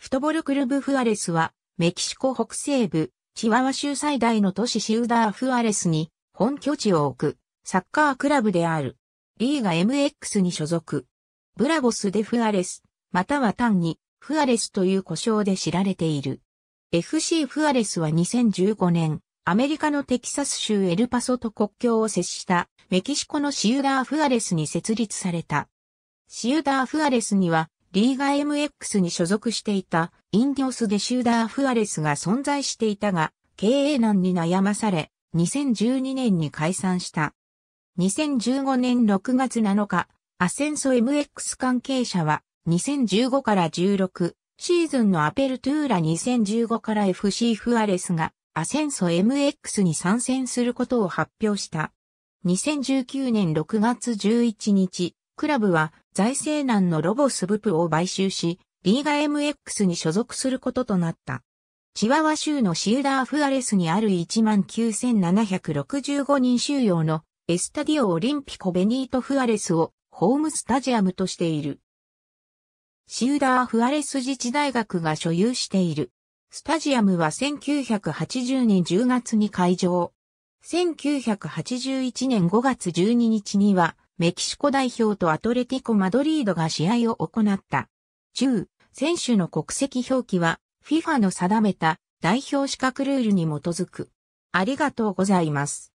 フトボルクルブ・フアレスは、メキシコ北西部、チワワ州最大の都市シウダー・フアレスに本拠地を置くサッカークラブである。リーガ MX に所属。ブラボス・デ・フアレス、または単にフアレスという呼称で知られている。FC フアレスは2015年、アメリカのテキサス州エルパソと国境を接したメキシコのシウダー・フアレスに設立された。シウダー・フアレスにはリーガ MX に所属していたインディオス・デ・シューダー・フアレスが存在していたが、経営難に悩まされ、2012年に解散した。2015年6月7日、アセンソ MX 関係者は、2015から16シーズンのアペルトゥーラ2015から FC フアレスがアセンソ MX に参戦することを発表した。2019年6月11日、クラブは財政難のロボスブプを買収し、リーガ MX に所属することとなった。チワワ州のシウダーフアレスにある19,765人収容のエスタディオオリンピコベニートフアレスをホームスタジアムとしている。シウダーフアレス自治大学が所有している。スタジアムは1980年10月に開場。1981年5月12日にはメキシコ代表とアトレティコ・マドリードが試合を行った。中、選手の国籍表記は FIFA の定めた代表資格ルールに基づく。ありがとうございます。